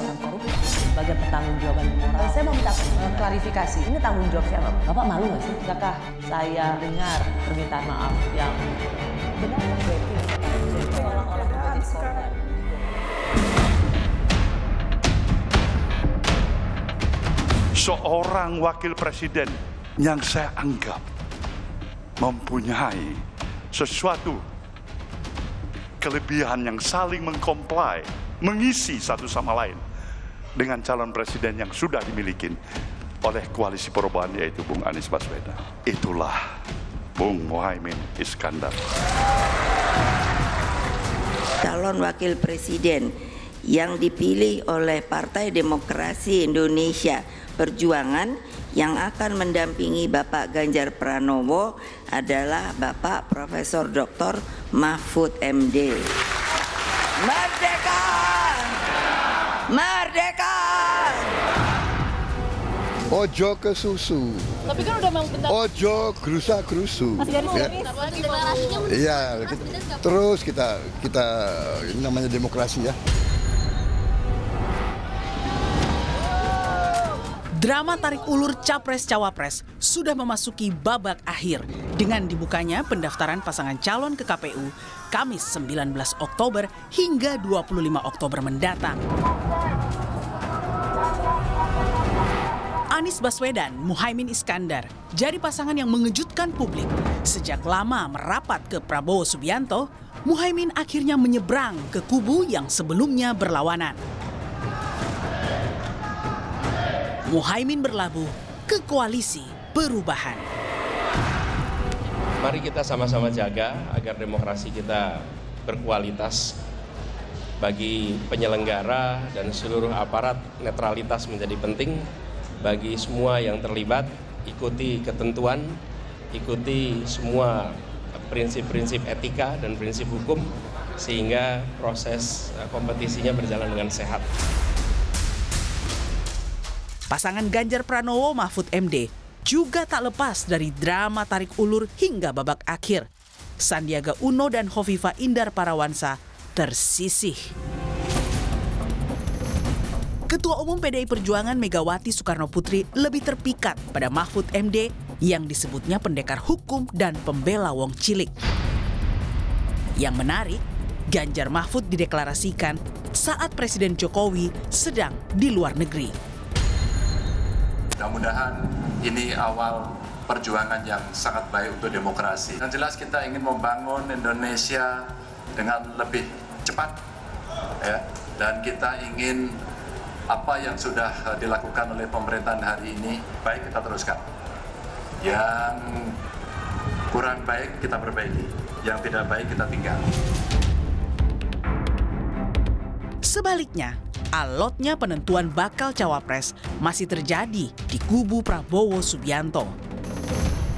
seorang koruptor sebagai pertanggung jawaban moral. Eh, saya mau minta eh, klarifikasi, ini tanggung jawab siapa? Bapak malu nggak sih? Bukankah saya dengar permintaan maaf yang benar? benar orang Seorang wakil presiden yang saya anggap mempunyai sesuatu kelebihan yang saling mengkomplai, mengisi satu sama lain dengan calon presiden yang sudah dimiliki oleh koalisi perubahan yaitu Bung Anies Baswedan. Itulah Bung Mohaimin Iskandar. Calon wakil presiden yang dipilih oleh Partai Demokrasi Indonesia Perjuangan yang akan mendampingi Bapak Ganjar Pranowo adalah Bapak Profesor Dr. Mahfud MD. Merdeka! merdeka. Ojo ke susu. Tapi kan udah bentar. Ojo gerusa gerusu. Ya. Iya. Terus kita kita ini namanya demokrasi ya. Drama tarik ulur Capres-Cawapres sudah memasuki babak akhir dengan dibukanya pendaftaran pasangan calon ke KPU Kamis 19 Oktober hingga 25 Oktober mendatang. Anies Baswedan, Muhaimin Iskandar jadi pasangan yang mengejutkan publik. Sejak lama merapat ke Prabowo Subianto, Muhaimin akhirnya menyeberang ke kubu yang sebelumnya berlawanan. Muhaimin berlabuh ke koalisi perubahan. Mari kita sama-sama jaga agar demokrasi kita berkualitas bagi penyelenggara dan seluruh aparat netralitas menjadi penting bagi semua yang terlibat ikuti ketentuan, ikuti semua prinsip-prinsip etika dan prinsip hukum sehingga proses eh, kompetisinya berjalan dengan sehat. Pasangan Ganjar Pranowo Mahfud MD juga tak lepas dari drama tarik ulur hingga babak akhir. Sandiaga Uno dan Hovifa Indar Parawansa tersisih. Ketua Umum PDI Perjuangan Megawati Soekarno Putri lebih terpikat pada Mahfud MD yang disebutnya pendekar hukum dan pembela wong cilik. Yang menarik, Ganjar Mahfud dideklarasikan saat Presiden Jokowi sedang di luar negeri. Mudah-mudahan ini awal perjuangan yang sangat baik untuk demokrasi. Yang jelas kita ingin membangun Indonesia dengan lebih cepat ya, dan kita ingin apa yang sudah eh, dilakukan oleh pemerintahan hari ini baik kita teruskan. Yang kurang baik kita perbaiki, yang tidak baik kita tinggal. Sebaliknya, alotnya penentuan bakal cawapres masih terjadi di kubu Prabowo Subianto.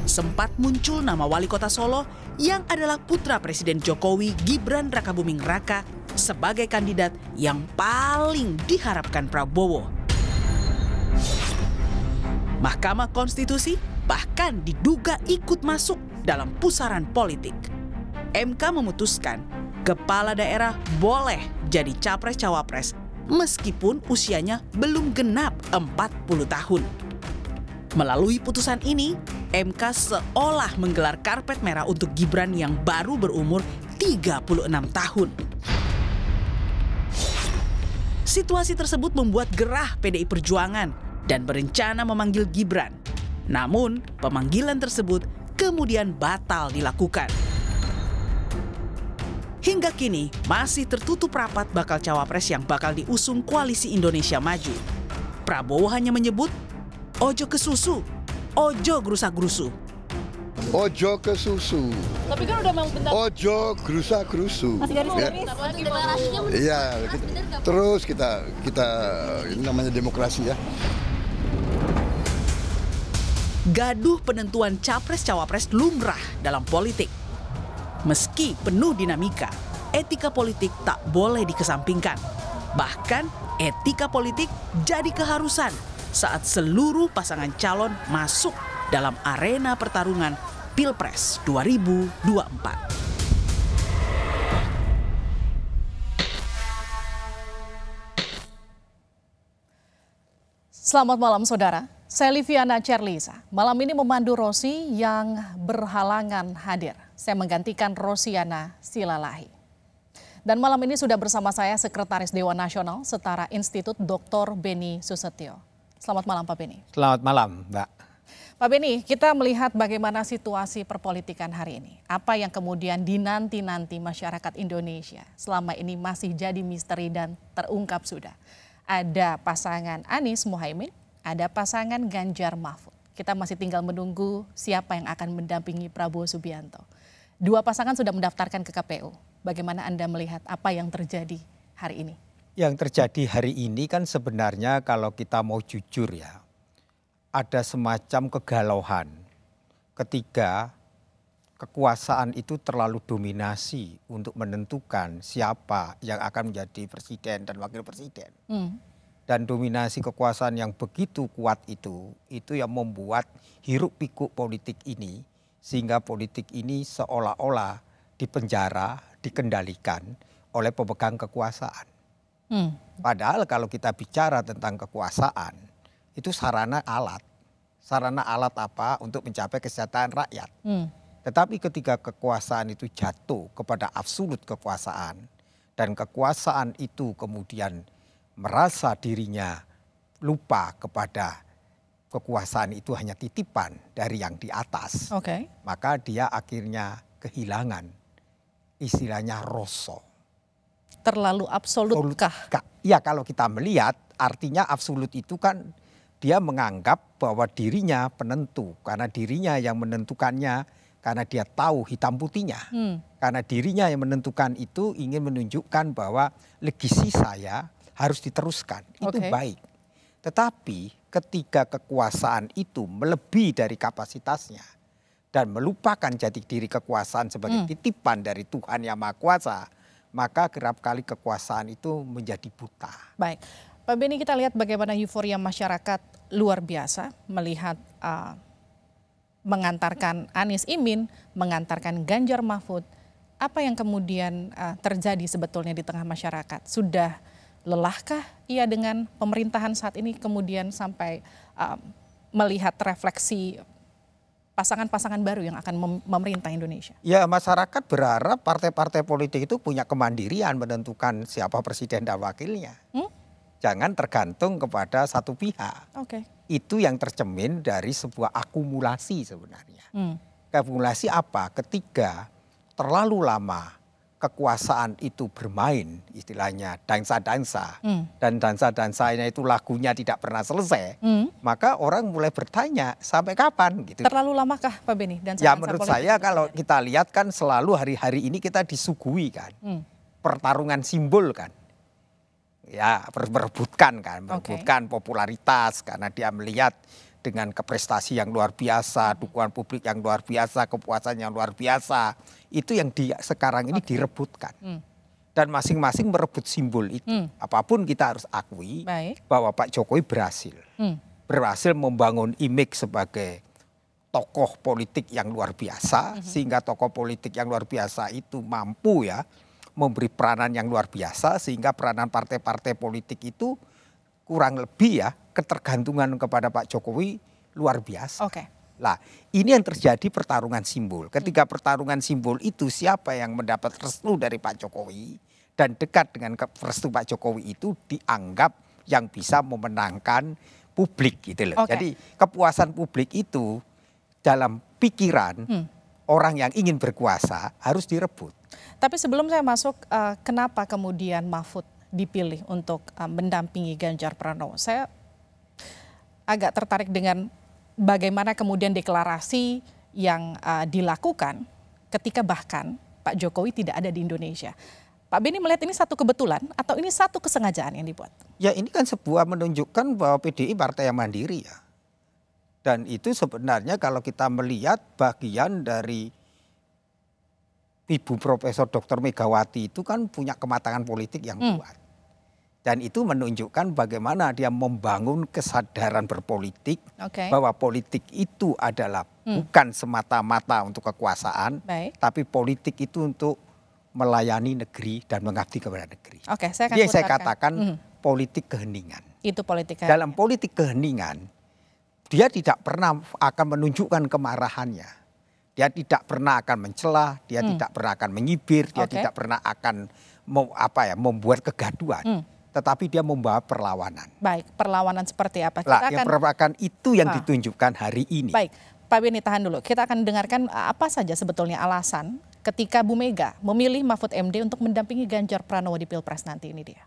Sempat muncul nama wali kota Solo yang adalah putra Presiden Jokowi Gibran Rakabuming Raka sebagai kandidat yang paling diharapkan Prabowo. Mahkamah Konstitusi bahkan diduga ikut masuk dalam pusaran politik. MK memutuskan kepala daerah boleh jadi capres-cawapres meskipun usianya belum genap 40 tahun. Melalui putusan ini, MK seolah menggelar karpet merah untuk Gibran yang baru berumur 36 tahun. Situasi tersebut membuat gerah PDI Perjuangan dan berencana memanggil Gibran. Namun, pemanggilan tersebut kemudian batal dilakukan. Hingga kini, masih tertutup rapat bakal cawapres yang bakal diusung Koalisi Indonesia Maju. Prabowo hanya menyebut, ojo ke susu, ojo gerusa-gerusu. Ojo ke susu. Tapi kan udah bentar. Ojo gerusa gerusu. Masih garis Ya. Iya. Terus kita kita ini namanya demokrasi ya. Gaduh penentuan capres-cawapres lumrah dalam politik. Meski penuh dinamika, etika politik tak boleh dikesampingkan. Bahkan etika politik jadi keharusan saat seluruh pasangan calon masuk dalam arena pertarungan Pilpres 2024. Selamat malam saudara, saya Liviana Cerlisa. Malam ini memandu Rosi yang berhalangan hadir. Saya menggantikan Rosiana Silalahi. Dan malam ini sudah bersama saya Sekretaris Dewan Nasional Setara Institut Dr. Beni Susetio. Selamat malam Pak Beni. Selamat malam Mbak. Pak Beni, kita melihat bagaimana situasi perpolitikan hari ini. Apa yang kemudian dinanti-nanti masyarakat Indonesia selama ini masih jadi misteri dan terungkap sudah. Ada pasangan Anies Mohaimin, ada pasangan Ganjar Mahfud. Kita masih tinggal menunggu siapa yang akan mendampingi Prabowo Subianto. Dua pasangan sudah mendaftarkan ke KPU. Bagaimana Anda melihat apa yang terjadi hari ini? Yang terjadi hari ini kan sebenarnya kalau kita mau jujur ya, ada semacam kegalauan ketiga kekuasaan itu terlalu dominasi untuk menentukan siapa yang akan menjadi presiden dan wakil presiden. Hmm. Dan dominasi kekuasaan yang begitu kuat itu, itu yang membuat hiruk pikuk politik ini sehingga politik ini seolah-olah dipenjara, dikendalikan oleh pemegang kekuasaan. Hmm. Padahal kalau kita bicara tentang kekuasaan, itu sarana alat. Sarana alat apa untuk mencapai kesejahteraan rakyat. Hmm. Tetapi ketika kekuasaan itu jatuh kepada absolut kekuasaan dan kekuasaan itu kemudian merasa dirinya lupa kepada kekuasaan itu hanya titipan dari yang di atas. Okay. Maka dia akhirnya kehilangan istilahnya rosso. terlalu absolutkah? Iya kalau kita melihat artinya absolut itu kan dia menganggap bahwa dirinya penentu karena dirinya yang menentukannya karena dia tahu hitam putihnya hmm. karena dirinya yang menentukan itu ingin menunjukkan bahwa legisi saya harus diteruskan itu baik tetapi ketika kekuasaan itu melebihi dari kapasitasnya dan melupakan jati diri kekuasaan sebagai hmm. titipan dari Tuhan yang Maha Kuasa maka kerap kali kekuasaan itu menjadi buta baik Pak Beni kita lihat bagaimana euforia masyarakat luar biasa melihat uh, mengantarkan Anies Imin, mengantarkan Ganjar Mahfud. Apa yang kemudian uh, terjadi sebetulnya di tengah masyarakat? Sudah lelahkah ia dengan pemerintahan saat ini kemudian sampai uh, melihat refleksi pasangan-pasangan baru yang akan memerintah Indonesia? Ya, masyarakat berharap partai-partai politik itu punya kemandirian menentukan siapa presiden dan wakilnya. Hmm? jangan tergantung kepada satu pihak. Okay. Itu yang tercemin dari sebuah akumulasi sebenarnya. Hmm. Akumulasi apa? Ketiga, terlalu lama kekuasaan itu bermain, istilahnya dansa-dansa, hmm. dan dansa-dansanya itu lagunya tidak pernah selesai, hmm. maka orang mulai bertanya sampai kapan gitu. Terlalu lamakah Pak Beni? Dansa -dansa ya menurut saya kalau kita lihat kan selalu hari-hari ini kita disuguhi kan, hmm. pertarungan simbol kan, ya berebutkan kan, berebutkan okay. popularitas karena dia melihat dengan keprestasi yang luar biasa, hmm. dukungan publik yang luar biasa, kepuasan yang luar biasa, itu yang di sekarang ini okay. direbutkan. Hmm. Dan masing-masing merebut simbol itu. Hmm. Apapun kita harus akui Baik. bahwa Pak Jokowi berhasil. Hmm. Berhasil membangun image sebagai tokoh politik yang luar biasa hmm. sehingga tokoh politik yang luar biasa itu mampu ya memberi peranan yang luar biasa sehingga peranan partai-partai politik itu kurang lebih ya ketergantungan kepada Pak Jokowi luar biasa. Oke. Okay. Lah, ini yang terjadi pertarungan simbol. Ketika hmm. pertarungan simbol itu siapa yang mendapat restu dari Pak Jokowi dan dekat dengan restu Pak Jokowi itu dianggap yang bisa memenangkan publik gitu loh. Okay. Jadi kepuasan publik itu dalam pikiran hmm orang yang ingin berkuasa harus direbut. Tapi sebelum saya masuk, eh, kenapa kemudian Mahfud dipilih untuk eh, mendampingi Ganjar Pranowo? Saya agak tertarik dengan bagaimana kemudian deklarasi yang eh, dilakukan ketika bahkan Pak Jokowi tidak ada di Indonesia. Pak Beni melihat ini satu kebetulan atau ini satu kesengajaan yang dibuat? Ya ini kan sebuah menunjukkan bahwa PDI partai yang mandiri ya. Dan itu sebenarnya kalau kita melihat bagian dari Ibu Profesor Dr. Megawati itu kan punya kematangan politik yang hmm. kuat. Dan itu menunjukkan bagaimana dia membangun kesadaran berpolitik okay. bahwa politik itu adalah hmm. bukan semata-mata untuk kekuasaan, Baik. tapi politik itu untuk melayani negeri dan mengabdi kepada negeri. Oke, okay, saya saya katakan hmm. politik keheningan. Itu politik keheningan. Dalam politik keheningan dia tidak pernah akan menunjukkan kemarahannya. Dia tidak pernah akan mencela, dia hmm. tidak pernah akan menyibir, dia okay. tidak pernah akan mem, apa ya membuat kegaduan. Hmm. Tetapi dia membawa perlawanan. Baik, perlawanan seperti apa? Kita lah, akan... yang perlawanan itu yang ah. ditunjukkan hari ini. Baik, Pak Beni tahan dulu. Kita akan dengarkan eh, apa saja sebetulnya alasan ketika Bu Mega memilih Mahfud MD untuk mendampingi Ganjar Pranowo di Pilpres nanti ini dia.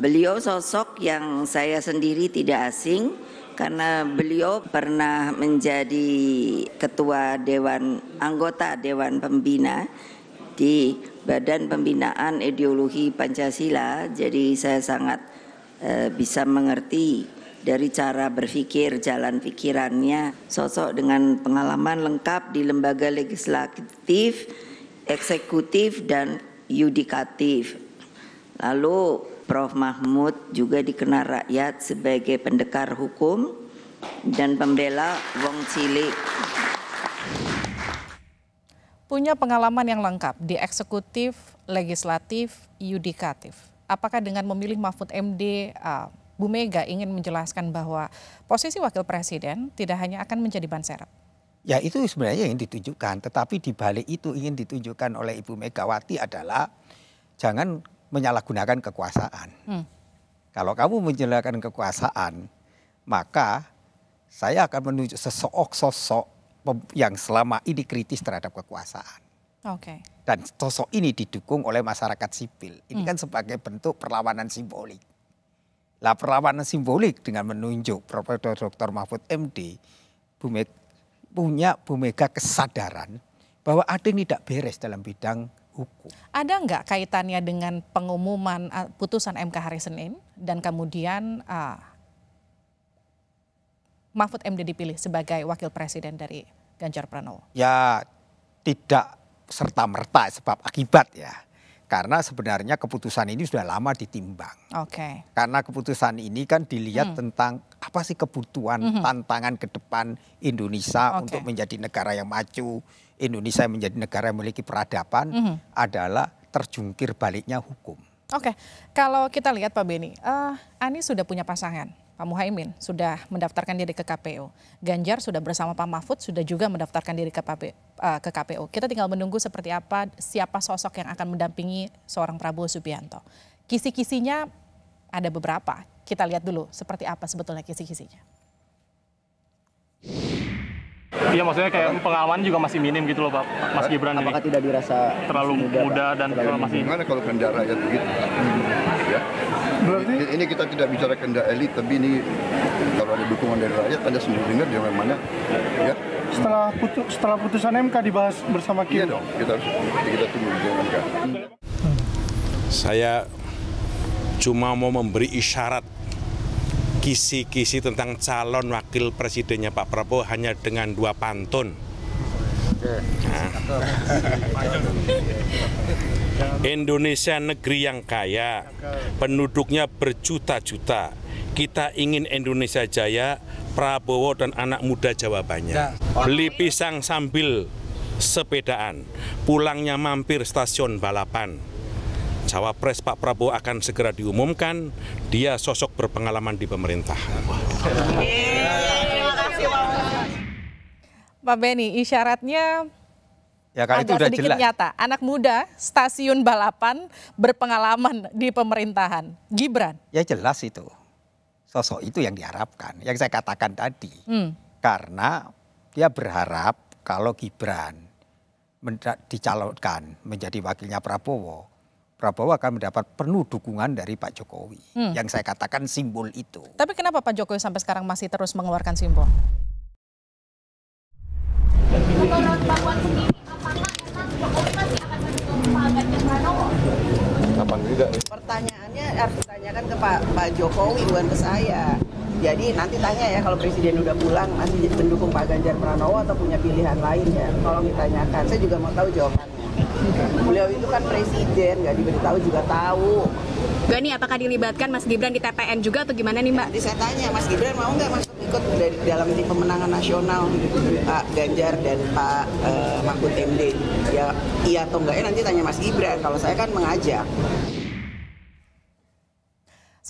Beliau sosok yang saya sendiri tidak asing karena beliau pernah menjadi ketua dewan anggota dewan pembina di Badan Pembinaan Ideologi Pancasila. Jadi saya sangat eh, bisa mengerti dari cara berpikir, jalan pikirannya, sosok dengan pengalaman lengkap di lembaga legislatif, eksekutif dan yudikatif. Lalu Prof. Mahmud juga dikenal rakyat sebagai pendekar hukum dan pembela Wong Cilik. Punya pengalaman yang lengkap di eksekutif, legislatif, yudikatif. Apakah dengan memilih Mahfud MD uh, Bu Mega ingin menjelaskan bahwa posisi wakil presiden tidak hanya akan menjadi ban serep. Ya itu sebenarnya yang ditunjukkan. tetapi di balik itu ingin ditunjukkan oleh Ibu Megawati adalah jangan menyalahgunakan kekuasaan. Hmm. Kalau kamu menyalahgunakan kekuasaan, maka saya akan menunjuk seseok sosok yang selama ini kritis terhadap kekuasaan. Okay. Dan sosok ini didukung oleh masyarakat sipil. Ini hmm. kan sebagai bentuk perlawanan simbolik. Lah perlawanan simbolik dengan menunjuk Profesor Dr. Mahfud MD Bumek, punya Bumega kesadaran bahwa ada yang tidak beres dalam bidang hukum. Ada nggak kaitannya dengan pengumuman ah, putusan MK hari Senin dan kemudian uh, Mahfud MD dipilih sebagai wakil presiden dari Ganjar Pranowo? Ya tidak serta merta sebab akibat ya. Karena sebenarnya keputusan ini sudah lama ditimbang. Oke. Okay. Karena keputusan ini kan dilihat hmm. tentang apa sih kebutuhan hmm. tantangan ke depan Indonesia okay. untuk menjadi negara yang maju, Indonesia yang menjadi negara yang memiliki peradaban hmm. adalah terjungkir baliknya hukum. Oke, okay. kalau kita lihat Pak Beni, uh, Anies sudah punya pasangan Pak Muhaimin sudah mendaftarkan diri ke KPU. Ganjar sudah bersama Pak Mahfud sudah juga mendaftarkan diri ke, eh, ke KPU. Kita tinggal menunggu seperti apa siapa sosok yang akan mendampingi seorang Prabowo Subianto. Kisi-kisinya ada beberapa. Kita lihat dulu seperti apa sebetulnya kisi-kisinya. Iya maksudnya kayak pengalaman juga masih minim gitu loh Pak Mas Gibran Apakah ini. tidak dirasa terlalu muda, muda dan terlalu masih Gimana kalau kendaraan rakyat begitu? Hmm. Ya Berarti... Ini, ini kita tidak bicara kendak elit, tapi ini kalau ada dukungan dari rakyat, anda sendiri dengar dia mana, ya. Setelah putu, setelah putusan MK dibahas bersama Kim. Iya dong, kita kita tunggu MK. Saya cuma mau memberi isyarat kisi-kisi tentang calon wakil presidennya Pak Prabowo hanya dengan dua pantun. Indonesia negeri yang kaya, penduduknya berjuta-juta. Kita ingin Indonesia jaya, Prabowo dan anak muda jawabannya. Ya. Beli pisang sambil sepedaan, pulangnya mampir stasiun balapan. Cawapres Pak Prabowo akan segera diumumkan, dia sosok berpengalaman di pemerintah. Terima kasih Pak Benny, isyaratnya ya, agak itu sedikit jelas. nyata. Anak muda, stasiun balapan, berpengalaman di pemerintahan. Gibran. Ya jelas itu. Sosok itu yang diharapkan, yang saya katakan tadi. Hmm. Karena dia berharap kalau Gibran dicalonkan menjadi wakilnya Prabowo, Prabowo akan mendapat penuh dukungan dari Pak Jokowi. Hmm. Yang saya katakan simbol itu. Tapi kenapa Pak Jokowi sampai sekarang masih terus mengeluarkan simbol? Pertanyaannya eh, harus ditanyakan ke Pak, Pak Jokowi bukan ke saya. Jadi nanti tanya ya kalau presiden udah pulang masih mendukung Pak Ganjar Pranowo atau punya pilihan lain ya. Tolong ditanyakan. Saya juga mau tahu jawabannya beliau itu kan presiden nggak diberitahu juga tahu Gak nih apakah dilibatkan Mas Gibran di TPN juga atau gimana nih Mbak? Nanti saya tanya Mas Gibran mau nggak masuk ikut dari dalam tim pemenangan nasional Pak Ganjar dan Pak uh, Mahfud MD ya iya atau enggak ya nanti tanya Mas Gibran kalau saya kan mengajak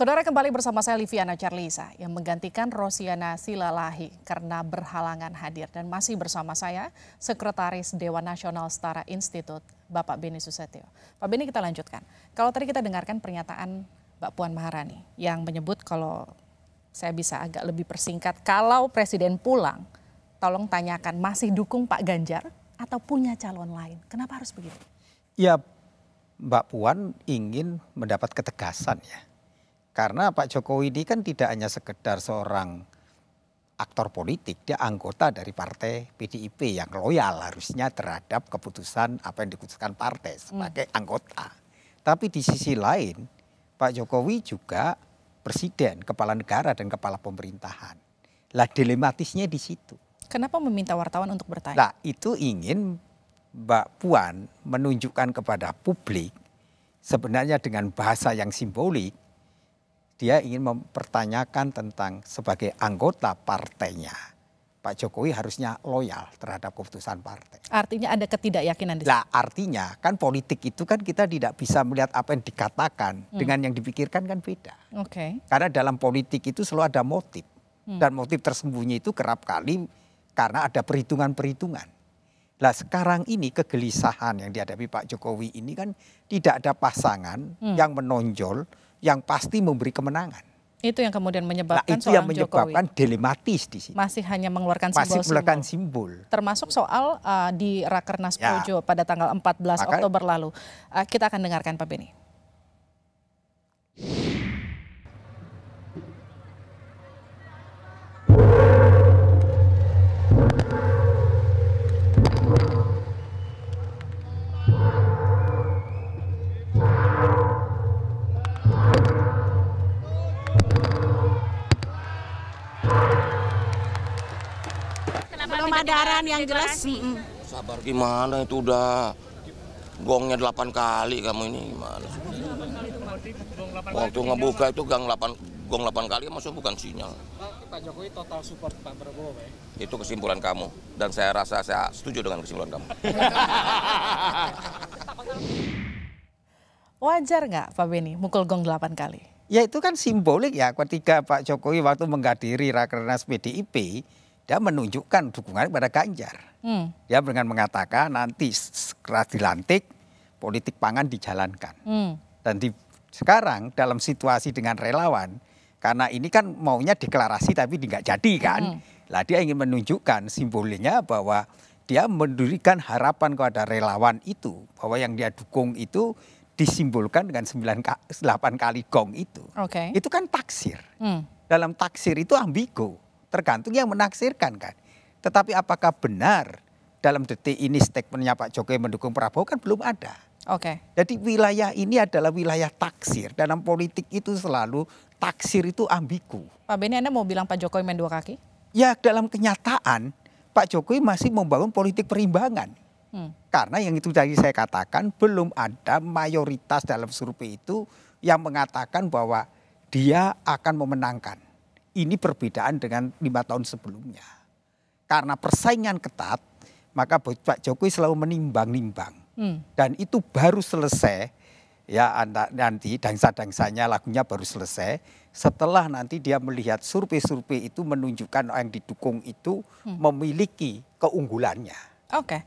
Saudara kembali bersama saya Liviana Charlisa yang menggantikan Rosiana Silalahi karena berhalangan hadir dan masih bersama saya Sekretaris Dewan Nasional Setara Institut Bapak Beni Susetio. Pak Beni kita lanjutkan. Kalau tadi kita dengarkan pernyataan Mbak Puan Maharani yang menyebut kalau saya bisa agak lebih persingkat, kalau Presiden pulang tolong tanyakan masih dukung Pak Ganjar atau punya calon lain. Kenapa harus begitu? Ya Mbak Puan ingin mendapat ketegasan ya karena Pak Jokowi ini kan tidak hanya sekedar seorang aktor politik, dia anggota dari partai PDIP yang loyal harusnya terhadap keputusan apa yang dikutuskan partai hmm. sebagai hmm. anggota. Tapi di sisi lain, Pak Jokowi juga presiden, kepala negara dan kepala pemerintahan. Lah dilematisnya di situ. Kenapa meminta wartawan untuk bertanya? Nah, itu ingin Mbak Puan menunjukkan kepada publik sebenarnya dengan bahasa yang simbolik dia ingin mempertanyakan tentang sebagai anggota partainya. Pak Jokowi harusnya loyal terhadap keputusan partai. Artinya ada ketidakyakinan di Lah artinya kan politik itu kan kita tidak bisa melihat apa yang dikatakan hmm. dengan yang dipikirkan kan beda. Oke. Okay. Karena dalam politik itu selalu ada motif hmm. dan motif tersembunyi itu kerap kali karena ada perhitungan-perhitungan. Lah sekarang ini kegelisahan yang dihadapi Pak Jokowi ini kan tidak ada pasangan hmm. yang menonjol yang pasti memberi kemenangan. Itu yang kemudian menyebabkan nah, itu yang menyebabkan Jokowi dilematis di sini. Masih hanya mengeluarkan simbol Masih mengeluarkan simbol. Termasuk soal uh, di Rakernas ya. Projo pada tanggal 14 Maka, Oktober lalu. Uh, kita akan dengarkan Pak Beni. ada arahan yang jelas. Mm -mm. Sabar gimana itu udah gongnya 8 kali kamu ini gimana? Waktu ngebuka itu gang 8 gong 8 kali maksudnya bukan sinyal. Pak Jokowi total support Pak Prabowo ya? Itu kesimpulan kamu dan saya rasa saya setuju dengan kesimpulan kamu. Wajar nggak Pak Beni mukul gong 8 kali? Ya itu kan simbolik ya ketika Pak Jokowi waktu menghadiri Rakernas PDIP dia menunjukkan dukungan kepada Ganjar. Hmm. Dia dengan mengatakan nanti setelah dilantik politik pangan dijalankan. Hmm. Dan di sekarang dalam situasi dengan relawan karena ini kan maunya deklarasi tapi tidak jadi kan. Hmm. Lah dia ingin menunjukkan simbolnya bahwa dia mendirikan harapan kepada relawan itu bahwa yang dia dukung itu disimbolkan dengan 9 8 kali gong itu. Okay. Itu kan taksir. Hmm. Dalam taksir itu ambigu tergantung yang menaksirkan kan. Tetapi apakah benar dalam detik ini statementnya Pak Jokowi mendukung Prabowo kan belum ada. Oke. Okay. Jadi wilayah ini adalah wilayah taksir. Dalam politik itu selalu taksir itu ambigu. Pak Beni Anda mau bilang Pak Jokowi main dua kaki? Ya dalam kenyataan Pak Jokowi masih membangun politik perimbangan. Hmm. Karena yang itu tadi saya katakan belum ada mayoritas dalam survei itu yang mengatakan bahwa dia akan memenangkan. Ini perbedaan dengan lima tahun sebelumnya. Karena persaingan ketat, maka Pak Jokowi selalu menimbang-nimbang. Hmm. Dan itu baru selesai ya nanti dangsa-dangsanya lagunya baru selesai setelah nanti dia melihat survei-survei itu menunjukkan yang didukung itu hmm. memiliki keunggulannya. Oke. Okay.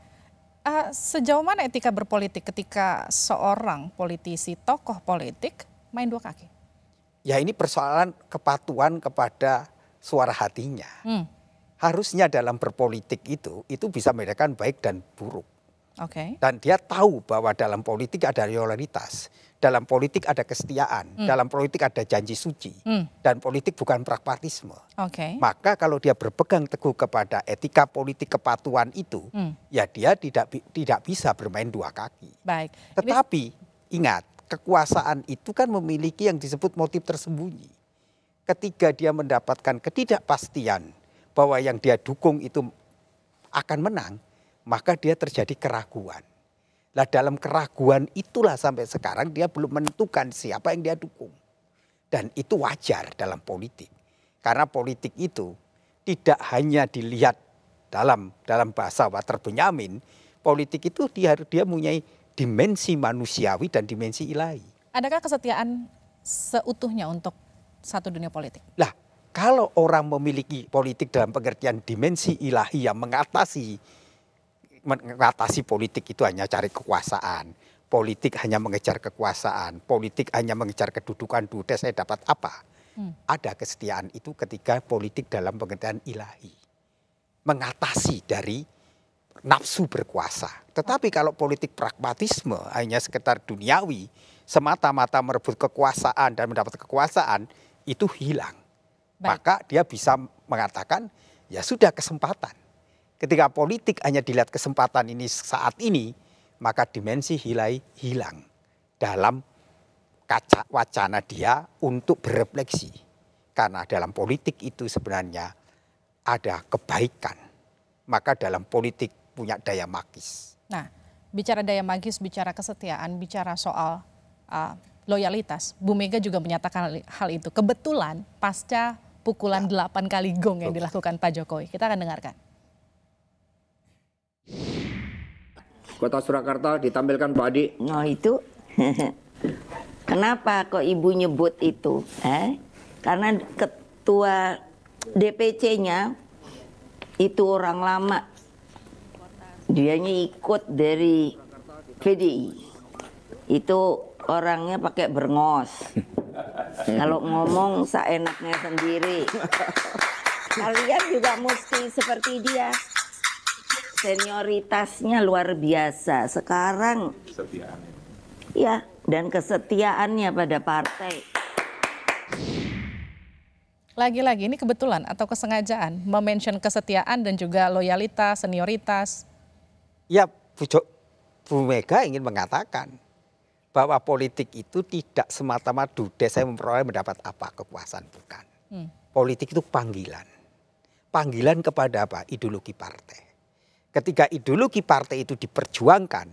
Uh, eh, sejauh mana etika berpolitik ketika seorang politisi tokoh politik main dua kaki? ya ini persoalan kepatuhan kepada suara hatinya. Hmm. Harusnya dalam berpolitik itu, itu bisa membedakan baik dan buruk. Okay. Dan dia tahu bahwa dalam politik ada loyalitas, dalam politik ada kesetiaan, hmm. dalam politik ada janji suci, hmm. dan politik bukan pragmatisme. Okay. Maka kalau dia berpegang teguh kepada etika politik kepatuhan itu, hmm. ya dia tidak tidak bisa bermain dua kaki. Baik. Tetapi ingat, kekuasaan itu kan memiliki yang disebut motif tersembunyi. Ketika dia mendapatkan ketidakpastian bahwa yang dia dukung itu akan menang, maka dia terjadi keraguan. Nah dalam keraguan itulah sampai sekarang dia belum menentukan siapa yang dia dukung. Dan itu wajar dalam politik. Karena politik itu tidak hanya dilihat dalam dalam bahasa Walter Benyamin, politik itu dia dia mempunyai dimensi manusiawi dan dimensi ilahi. Adakah kesetiaan seutuhnya untuk satu dunia politik? Lah, kalau orang memiliki politik dalam pengertian dimensi ilahi yang mengatasi mengatasi politik itu hanya cari kekuasaan. Politik hanya mengejar kekuasaan, politik hanya mengejar kedudukan duda saya dapat apa. Hmm. Ada kesetiaan itu ketika politik dalam pengertian ilahi. Mengatasi dari nafsu berkuasa. Tetapi kalau politik pragmatisme hanya sekedar duniawi, semata-mata merebut kekuasaan dan mendapat kekuasaan, itu hilang. Maka dia bisa mengatakan, ya sudah kesempatan. Ketika politik hanya dilihat kesempatan ini saat ini, maka dimensi hilai hilang dalam kaca wacana dia untuk berefleksi. Karena dalam politik itu sebenarnya ada kebaikan. Maka dalam politik punya daya magis. Nah, bicara daya magis, bicara kesetiaan, bicara soal uh, loyalitas, Bu Mega juga menyatakan hal itu. Kebetulan pasca pukulan ya. 8 kali gong yang dilakukan Pak Jokowi. Kita akan dengarkan. Kota Surakarta ditampilkan Pak Adi. Nah oh, itu kenapa kok ibu nyebut itu? Eh? Karena ketua DPC-nya itu orang lama dia dianya ikut dari PDI itu orangnya pakai berngos kalau ngomong seenaknya sendiri kalian juga mesti seperti dia senioritasnya luar biasa sekarang ya dan kesetiaannya pada partai lagi-lagi ini kebetulan atau kesengajaan memention kesetiaan dan juga loyalitas senioritas ya Bu, jo, Bu Mega ingin mengatakan bahwa politik itu tidak semata-mata duda saya memperoleh mendapat apa kekuasaan bukan. Hmm. Politik itu panggilan. Panggilan kepada apa? Ideologi partai. Ketika ideologi partai itu diperjuangkan,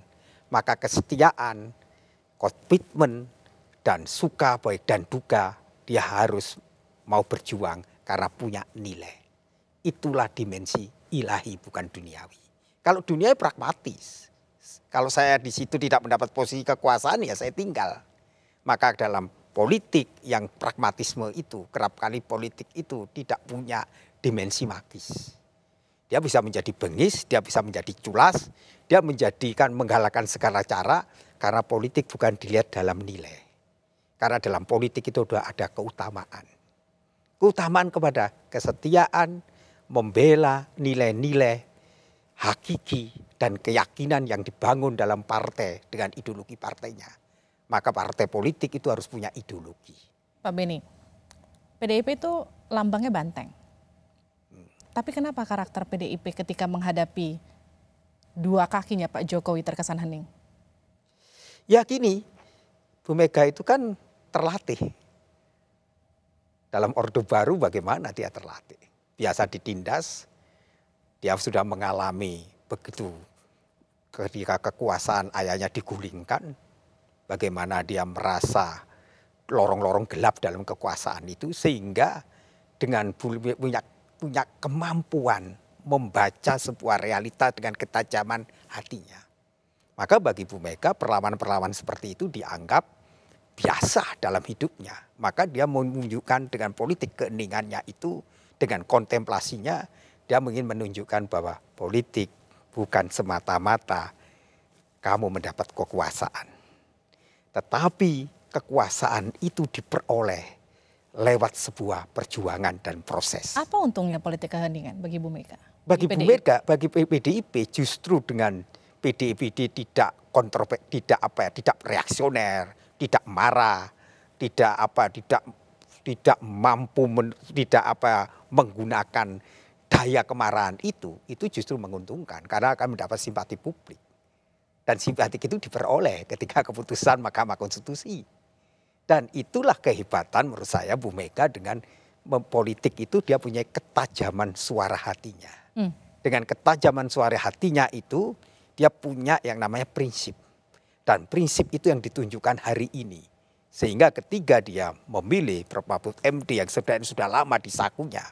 maka kesetiaan, komitmen, dan suka baik dan duka dia harus mau berjuang karena punya nilai. Itulah dimensi ilahi bukan duniawi. Kalau dunia ya pragmatis. Kalau saya di situ tidak mendapat posisi kekuasaan ya saya tinggal. Maka dalam politik yang pragmatisme itu, kerap kali politik itu tidak punya dimensi magis. Dia bisa menjadi bengis, dia bisa menjadi culas, dia menjadikan menggalakkan segala cara karena politik bukan dilihat dalam nilai. Karena dalam politik itu sudah ada keutamaan. Keutamaan kepada kesetiaan, membela nilai-nilai hakiki dan keyakinan yang dibangun dalam partai dengan ideologi partainya. Maka partai politik itu harus punya ideologi. Pak Beni, PDIP itu lambangnya banteng. Hmm. Tapi kenapa karakter PDIP ketika menghadapi dua kakinya Pak Jokowi terkesan hening? Ya gini, Bu Mega itu kan terlatih. Dalam Orde Baru bagaimana dia terlatih? Biasa ditindas, dia sudah mengalami begitu ketika kekuasaan ayahnya digulingkan, bagaimana dia merasa lorong-lorong gelap dalam kekuasaan itu sehingga dengan punya punya kemampuan membaca sebuah realita dengan ketajaman hatinya. Maka bagi Bu Mega perlawan-perlawan seperti itu dianggap biasa dalam hidupnya. Maka dia menunjukkan dengan politik keeningannya itu, dengan kontemplasinya, dia ingin menunjukkan bahwa politik bukan semata-mata kamu mendapat kekuasaan. Tetapi kekuasaan itu diperoleh lewat sebuah perjuangan dan proses. Apa untungnya politik keheningan bagi Bu Mega? Bagi, Bu Mega, bagi PDIP justru dengan PDIP tidak kontrover, tidak apa ya, tidak reaksioner, tidak marah, tidak apa, tidak tidak mampu men, tidak apa ya, menggunakan daya kemarahan itu itu justru menguntungkan karena akan mendapat simpati publik. Dan simpati itu diperoleh ketika keputusan Mahkamah Konstitusi. Dan itulah kehebatan menurut saya Bu Mega dengan politik itu dia punya ketajaman suara hatinya. Hmm. Dengan ketajaman suara hatinya itu dia punya yang namanya prinsip. Dan prinsip itu yang ditunjukkan hari ini. Sehingga ketika dia memilih Prof. Mahfud MD yang sebenarnya sudah lama di sakunya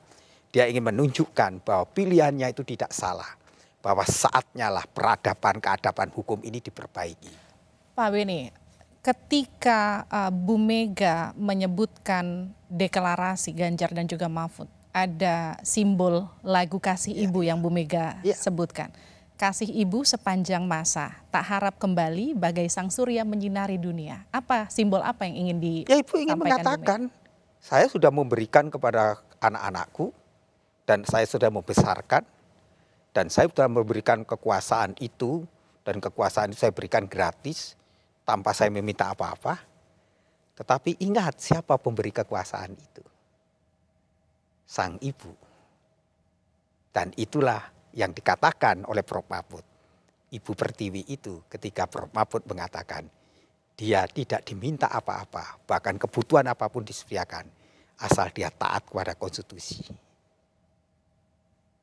dia ingin menunjukkan bahwa pilihannya itu tidak salah. Bahwa saatnya lah peradaban-keadaban hukum ini diperbaiki. Pak Beni, ketika uh, Bu Mega menyebutkan deklarasi Ganjar dan juga Mahfud, ada simbol lagu Kasih ya. Ibu yang Bu Mega ya. sebutkan. Kasih Ibu sepanjang masa, tak harap kembali bagai sang surya menyinari dunia. Apa simbol apa yang ingin di Ya Ibu ingin mengatakan, saya sudah memberikan kepada anak-anakku dan saya sudah membesarkan dan saya sudah memberikan kekuasaan itu dan kekuasaan itu saya berikan gratis tanpa saya meminta apa-apa. Tetapi ingat siapa pemberi kekuasaan itu? Sang ibu. Dan itulah yang dikatakan oleh Prof. Mahfud. Ibu Pertiwi itu ketika Prof. Mahfud mengatakan dia tidak diminta apa-apa, bahkan kebutuhan apapun disediakan asal dia taat kepada konstitusi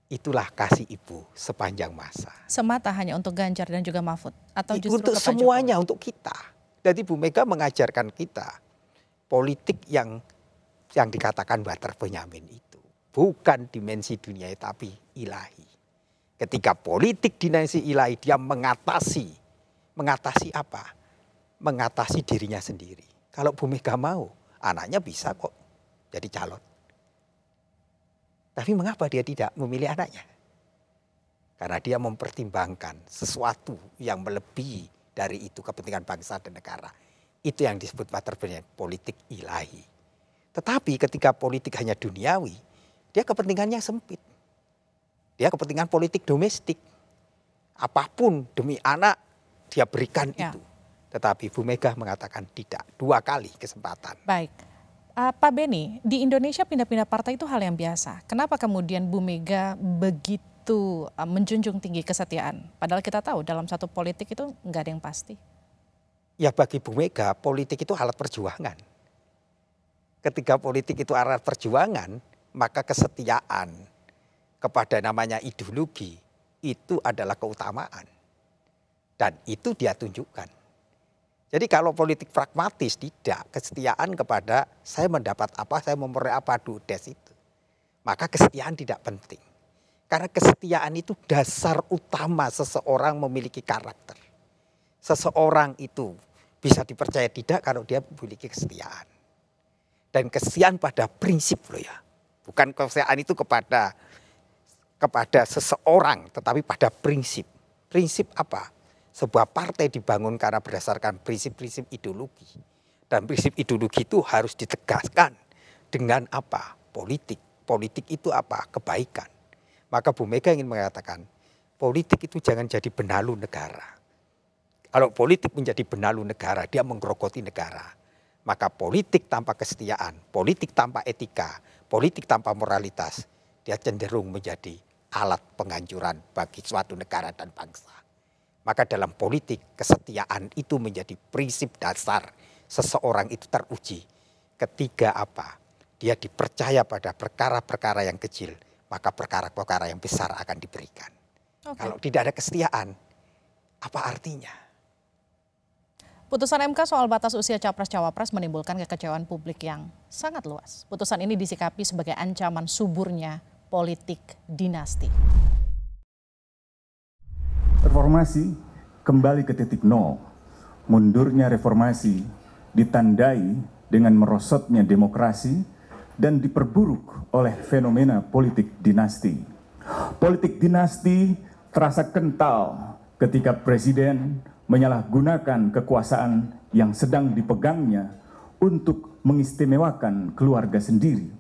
itulah kasih ibu sepanjang masa. Semata hanya untuk Ganjar dan juga Mahfud atau justru untuk semuanya Jokowi? untuk kita. Jadi Bu Mega mengajarkan kita politik yang yang dikatakan Bater Benyamin itu bukan dimensi dunia tapi ilahi. Ketika politik dimensi ilahi dia mengatasi mengatasi apa? Mengatasi dirinya sendiri. Kalau Bu Mega mau, anaknya bisa kok jadi calon. Tapi mengapa dia tidak memilih anaknya? Karena dia mempertimbangkan sesuatu yang melebihi dari itu kepentingan bangsa dan negara. Itu yang disebut Waterbrand politik ilahi. Tetapi ketika politik hanya duniawi, dia kepentingannya sempit. Dia kepentingan politik domestik. Apapun demi anak dia berikan ya. itu. Tetapi Bu Mega mengatakan tidak dua kali kesempatan. Baik. Uh, Pak Beni, di Indonesia pindah-pindah partai itu hal yang biasa. Kenapa kemudian Bu Mega begitu uh, menjunjung tinggi kesetiaan? Padahal kita tahu dalam satu politik itu nggak ada yang pasti. Ya bagi Bu Mega, politik itu alat perjuangan. Ketika politik itu alat perjuangan, maka kesetiaan kepada namanya ideologi itu adalah keutamaan. Dan itu dia tunjukkan. Jadi kalau politik pragmatis tidak kesetiaan kepada saya mendapat apa, saya memperoleh apa dudes itu. Maka kesetiaan tidak penting. Karena kesetiaan itu dasar utama seseorang memiliki karakter. Seseorang itu bisa dipercaya tidak kalau dia memiliki kesetiaan. Dan kesetiaan pada prinsip loh ya. Bukan kesetiaan itu kepada kepada seseorang tetapi pada prinsip. Prinsip apa? sebuah partai dibangun karena berdasarkan prinsip-prinsip ideologi. Dan prinsip ideologi itu harus ditegaskan dengan apa? Politik. Politik itu apa? Kebaikan. Maka Bu Mega ingin mengatakan, politik itu jangan jadi benalu negara. Kalau politik menjadi benalu negara, dia menggerogoti negara. Maka politik tanpa kesetiaan, politik tanpa etika, politik tanpa moralitas, dia cenderung menjadi alat penghancuran bagi suatu negara dan bangsa. Maka dalam politik kesetiaan itu menjadi prinsip dasar seseorang itu teruji. Ketiga apa? Dia dipercaya pada perkara-perkara yang kecil, maka perkara-perkara yang besar akan diberikan. Okay. Kalau tidak ada kesetiaan, apa artinya? Putusan MK soal batas usia capres-cawapres menimbulkan kekecewaan publik yang sangat luas. Putusan ini disikapi sebagai ancaman suburnya politik dinasti reformasi kembali ke titik nol. Mundurnya reformasi ditandai dengan merosotnya demokrasi dan diperburuk oleh fenomena politik dinasti. Politik dinasti terasa kental ketika presiden menyalahgunakan kekuasaan yang sedang dipegangnya untuk mengistimewakan keluarga sendiri.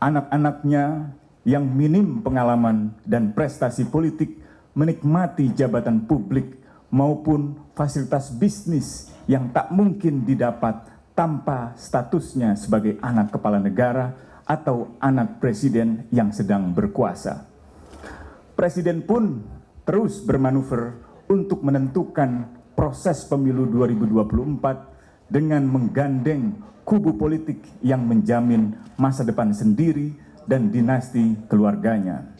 Anak-anaknya yang minim pengalaman dan prestasi politik menikmati jabatan publik maupun fasilitas bisnis yang tak mungkin didapat tanpa statusnya sebagai anak kepala negara atau anak presiden yang sedang berkuasa. Presiden pun terus bermanuver untuk menentukan proses pemilu 2024 dengan menggandeng kubu politik yang menjamin masa depan sendiri dan dinasti keluarganya.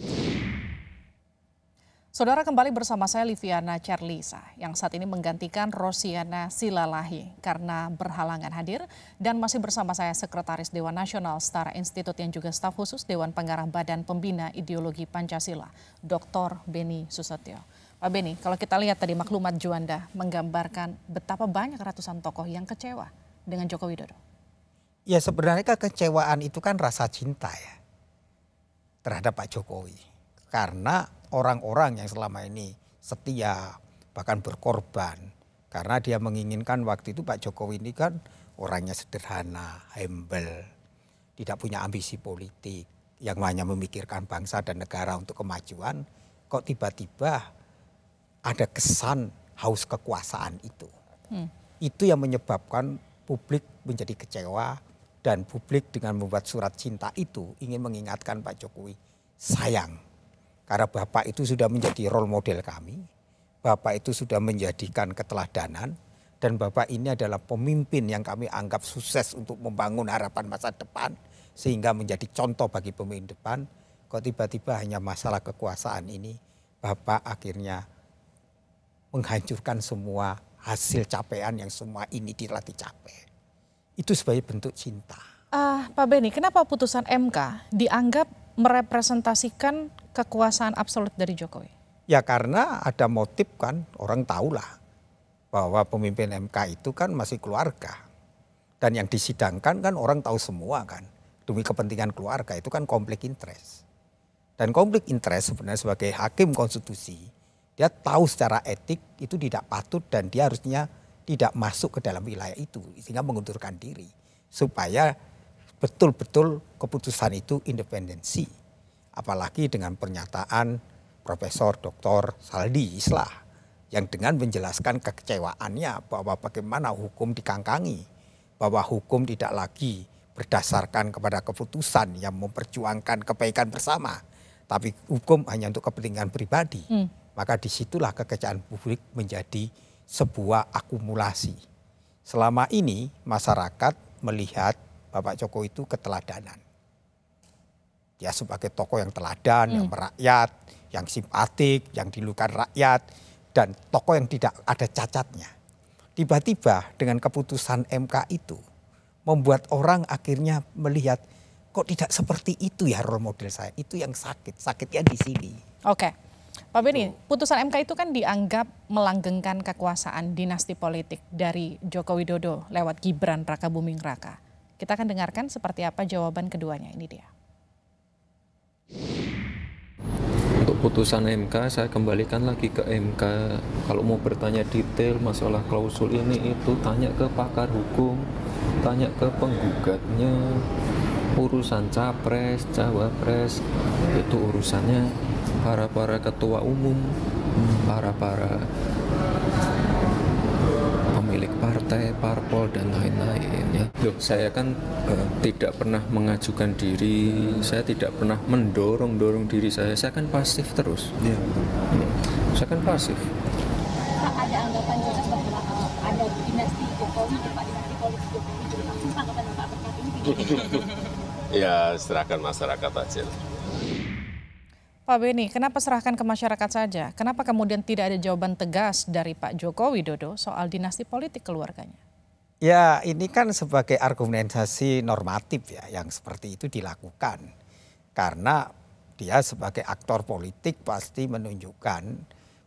Saudara kembali bersama saya Liviana Charlisa yang saat ini menggantikan Rosiana Silalahi karena berhalangan hadir dan masih bersama saya Sekretaris Dewan Nasional Star Institute yang juga staf khusus Dewan Pengarah Badan Pembina Ideologi Pancasila, Dr. Beni Susatyo. Pak Beni, kalau kita lihat tadi maklumat Juanda menggambarkan betapa banyak ratusan tokoh yang kecewa dengan Joko Widodo. Ya sebenarnya kekecewaan itu kan rasa cinta ya terhadap Pak Jokowi karena orang-orang yang selama ini setia, bahkan berkorban. Karena dia menginginkan waktu itu Pak Jokowi ini kan orangnya sederhana, humble, tidak punya ambisi politik, yang hanya memikirkan bangsa dan negara untuk kemajuan, kok tiba-tiba ada kesan haus kekuasaan itu. Hmm. Itu yang menyebabkan publik menjadi kecewa dan publik dengan membuat surat cinta itu ingin mengingatkan Pak Jokowi, sayang karena Bapak itu sudah menjadi role model kami. Bapak itu sudah menjadikan keteladanan. Dan Bapak ini adalah pemimpin yang kami anggap sukses untuk membangun harapan masa depan. Sehingga menjadi contoh bagi pemimpin depan. Kok tiba-tiba hanya masalah kekuasaan ini. Bapak akhirnya menghancurkan semua hasil capaian yang semua ini dilatih capek. Itu sebagai bentuk cinta. Uh, Pak Beni, kenapa putusan MK dianggap merepresentasikan kekuasaan absolut dari Jokowi? Ya karena ada motif kan, orang tahulah bahwa pemimpin MK itu kan masih keluarga. Dan yang disidangkan kan orang tahu semua kan. Demi kepentingan keluarga itu kan konflik interest. Dan konflik interest sebenarnya sebagai hakim konstitusi, dia tahu secara etik itu tidak patut dan dia harusnya tidak masuk ke dalam wilayah itu. Sehingga mengundurkan diri supaya betul-betul keputusan itu independensi. Apalagi dengan pernyataan Profesor Dr. Saldi Islah yang dengan menjelaskan kekecewaannya bahwa bagaimana hukum dikangkangi, bahwa hukum tidak lagi berdasarkan kepada keputusan yang memperjuangkan kebaikan bersama, tapi hukum hanya untuk kepentingan pribadi. Hmm. Maka disitulah kekecewaan publik menjadi sebuah akumulasi. Selama ini masyarakat melihat Bapak Joko itu keteladanan. Dia sebagai tokoh yang teladan, hmm. yang merakyat, yang simpatik, yang dilukan rakyat, dan tokoh yang tidak ada cacatnya. Tiba-tiba dengan keputusan MK itu membuat orang akhirnya melihat kok tidak seperti itu ya role model saya. Itu yang sakit, sakitnya di sini. Oke. Okay. Pak Beni, gitu. putusan MK itu kan dianggap melanggengkan kekuasaan dinasti politik dari Joko Widodo lewat Gibran Raka Buming Raka. Kita akan dengarkan seperti apa jawaban keduanya. Ini dia. Untuk putusan MK saya kembalikan lagi ke MK. Kalau mau bertanya detail masalah klausul ini itu tanya ke pakar hukum, tanya ke penggugatnya. Urusan capres, cawapres itu urusannya para para ketua umum, para para pemilik partai, parpol Loh, saya kan uh, tidak pernah mengajukan diri, hmm. saya tidak pernah mendorong-dorong diri saya. Saya kan pasif terus. Ya. Hmm. Saya kan pasif. Pak, ada anggapan jelas bahwa uh, ada dinasti Jokowi, Pak, dinasti politik Jokowi, juga langsung tanggapan Pak ini. ya, serahkan masyarakat aja. Pak Beni, kenapa serahkan ke masyarakat saja? Kenapa kemudian tidak ada jawaban tegas dari Pak Joko Widodo soal dinasti politik keluarganya? Ya ini kan sebagai argumentasi normatif ya yang seperti itu dilakukan. Karena dia sebagai aktor politik pasti menunjukkan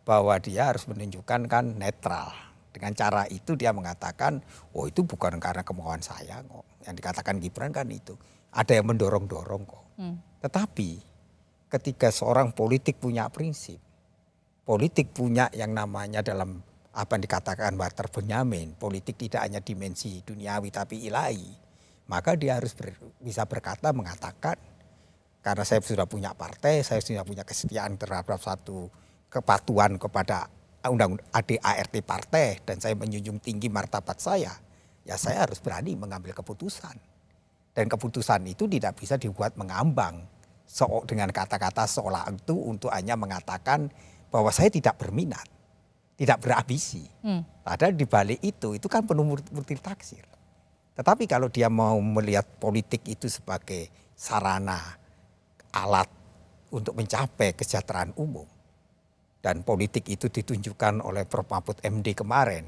bahwa dia harus menunjukkan kan netral. Dengan cara itu dia mengatakan, oh itu bukan karena kemauan saya kok. Yang dikatakan Gibran kan itu. Ada yang mendorong-dorong kok. Hmm. Tetapi ketika seorang politik punya prinsip, politik punya yang namanya dalam apa yang dikatakan Walter Benyamin, politik tidak hanya dimensi duniawi tapi ilahi, maka dia harus ber, bisa berkata mengatakan karena saya sudah punya partai, saya sudah punya kesetiaan terhadap satu kepatuhan kepada undang ADART partai dan saya menjunjung tinggi martabat saya, ya saya harus berani mengambil keputusan. Dan keputusan itu tidak bisa dibuat mengambang so, dengan kata-kata seolah itu untuk hanya mengatakan bahwa saya tidak berminat tidak berambisi. Hmm. Padahal di balik itu, itu kan penuh multi taksir. Tetapi kalau dia mau melihat politik itu sebagai sarana, alat untuk mencapai kesejahteraan umum. Dan politik itu ditunjukkan oleh Prof. Mahfud MD kemarin.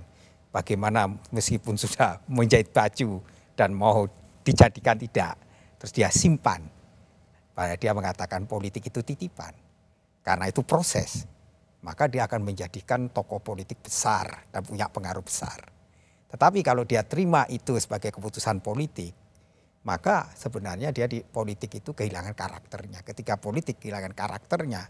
Bagaimana meskipun sudah menjahit baju dan mau dijadikan tidak. Terus dia simpan. Dia mengatakan politik itu titipan. Karena itu proses maka dia akan menjadikan tokoh politik besar dan punya pengaruh besar. Tetapi kalau dia terima itu sebagai keputusan politik, maka sebenarnya dia di politik itu kehilangan karakternya. Ketika politik kehilangan karakternya,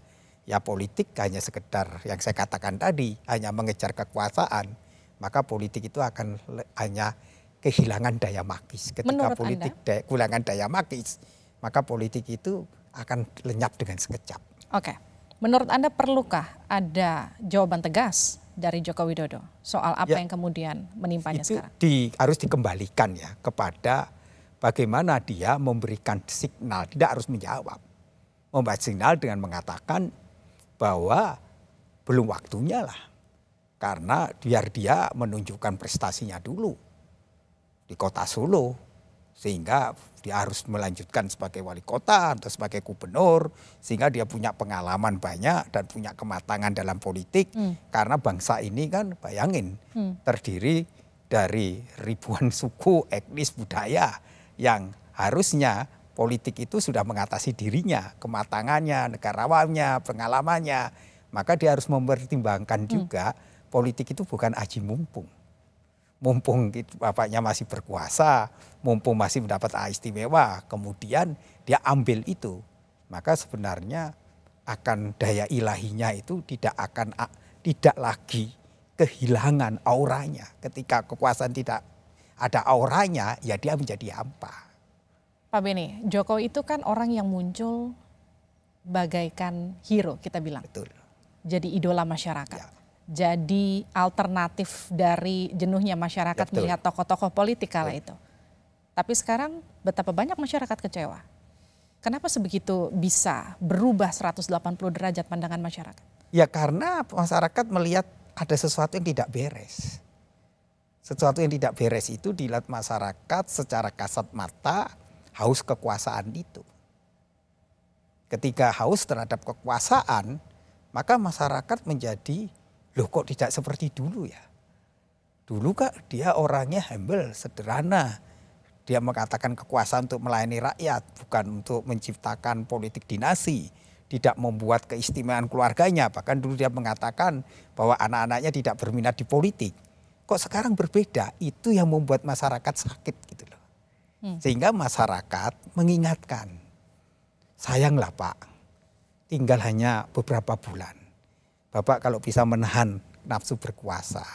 ya politik hanya sekedar yang saya katakan tadi, hanya mengejar kekuasaan, maka politik itu akan hanya kehilangan daya magis. Ketika Menurut politik daya, kehilangan daya magis, maka politik itu akan lenyap dengan sekejap. Oke. Okay. Menurut Anda perlukah ada jawaban tegas dari Joko Widodo soal apa ya, yang kemudian menimpanya itu sekarang? Di, harus dikembalikan ya kepada bagaimana dia memberikan signal, tidak harus menjawab. Membuat signal dengan mengatakan bahwa belum waktunya lah. Karena biar dia menunjukkan prestasinya dulu di kota Solo sehingga dia harus melanjutkan sebagai wali kota atau sebagai gubernur sehingga dia punya pengalaman banyak dan punya kematangan dalam politik hmm. karena bangsa ini kan bayangin hmm. terdiri dari ribuan suku etnis budaya yang harusnya politik itu sudah mengatasi dirinya kematangannya negarawannya pengalamannya maka dia harus mempertimbangkan hmm. juga politik itu bukan aji mumpung mumpung bapaknya masih berkuasa, mumpung masih mendapat istimewa, kemudian dia ambil itu, maka sebenarnya akan daya ilahinya itu tidak akan tidak lagi kehilangan auranya. Ketika kekuasaan tidak ada auranya, ya dia menjadi hampa. Pak Beni, Joko itu kan orang yang muncul bagaikan hero kita bilang. Betul. Jadi idola masyarakat. Ya jadi alternatif dari jenuhnya masyarakat Betul. melihat tokoh-tokoh politik kala itu. Tapi sekarang betapa banyak masyarakat kecewa. Kenapa sebegitu bisa berubah 180 derajat pandangan masyarakat? Ya karena masyarakat melihat ada sesuatu yang tidak beres. Sesuatu yang tidak beres itu dilihat masyarakat secara kasat mata haus kekuasaan itu. Ketika haus terhadap kekuasaan, maka masyarakat menjadi Loh kok tidak seperti dulu ya? Dulu kak dia orangnya humble, sederhana. Dia mengatakan kekuasaan untuk melayani rakyat, bukan untuk menciptakan politik dinasti. Tidak membuat keistimewaan keluarganya. Bahkan dulu dia mengatakan bahwa anak-anaknya tidak berminat di politik. Kok sekarang berbeda? Itu yang membuat masyarakat sakit gitu loh. Hmm. Sehingga masyarakat mengingatkan. Sayanglah Pak, tinggal hanya beberapa bulan. Bapak kalau bisa menahan nafsu berkuasa,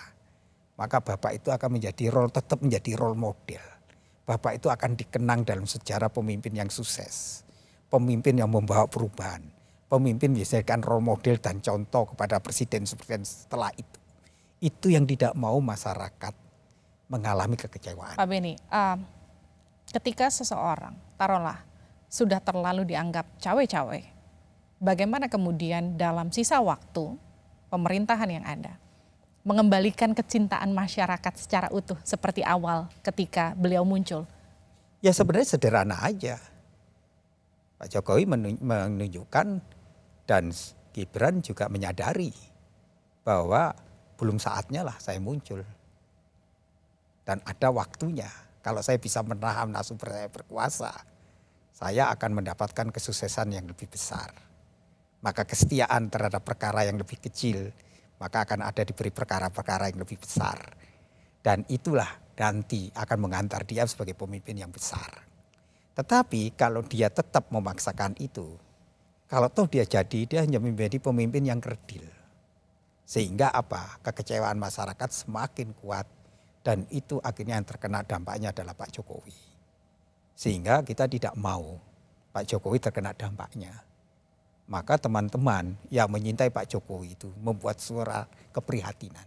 maka Bapak itu akan menjadi role tetap menjadi role model. Bapak itu akan dikenang dalam sejarah pemimpin yang sukses, pemimpin yang membawa perubahan, pemimpin biasanya role model dan contoh kepada presiden presiden setelah itu. Itu yang tidak mau masyarakat mengalami kekecewaan. Pak Beni, um, ketika seseorang taruhlah sudah terlalu dianggap cawe-cawe, bagaimana kemudian dalam sisa waktu pemerintahan yang ada mengembalikan kecintaan masyarakat secara utuh seperti awal ketika beliau muncul? Ya sebenarnya sederhana aja. Pak Jokowi menunjukkan dan Gibran juga menyadari bahwa belum saatnya lah saya muncul. Dan ada waktunya. Kalau saya bisa menahan nasib saya berkuasa, saya akan mendapatkan kesuksesan yang lebih besar maka kesetiaan terhadap perkara yang lebih kecil, maka akan ada diberi perkara-perkara yang lebih besar. Dan itulah nanti akan mengantar dia sebagai pemimpin yang besar. Tetapi kalau dia tetap memaksakan itu, kalau toh dia jadi, dia hanya menjadi pemimpin yang kerdil. Sehingga apa? Kekecewaan masyarakat semakin kuat dan itu akhirnya yang terkena dampaknya adalah Pak Jokowi. Sehingga kita tidak mau Pak Jokowi terkena dampaknya maka teman-teman yang menyintai Pak Jokowi itu membuat suara keprihatinan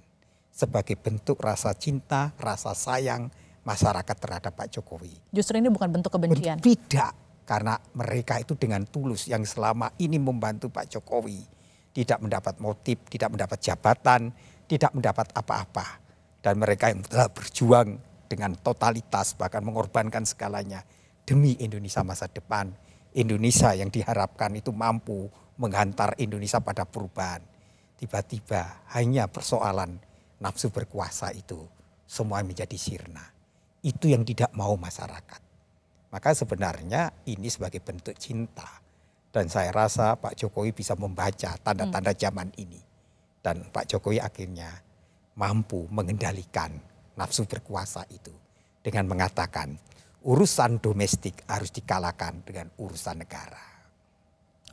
sebagai bentuk rasa cinta, rasa sayang masyarakat terhadap Pak Jokowi. Justru ini bukan bentuk kebencian. Tidak, karena mereka itu dengan tulus yang selama ini membantu Pak Jokowi tidak mendapat motif, tidak mendapat jabatan, tidak mendapat apa-apa. Dan mereka yang telah berjuang dengan totalitas bahkan mengorbankan segalanya demi Indonesia masa depan Indonesia yang diharapkan itu mampu menghantar Indonesia pada perubahan. Tiba-tiba hanya persoalan nafsu berkuasa itu semua menjadi sirna. Itu yang tidak mau masyarakat. Maka sebenarnya ini sebagai bentuk cinta. Dan saya rasa Pak Jokowi bisa membaca tanda-tanda hmm. zaman ini. Dan Pak Jokowi akhirnya mampu mengendalikan nafsu berkuasa itu. Dengan mengatakan urusan domestik harus dikalahkan dengan urusan negara.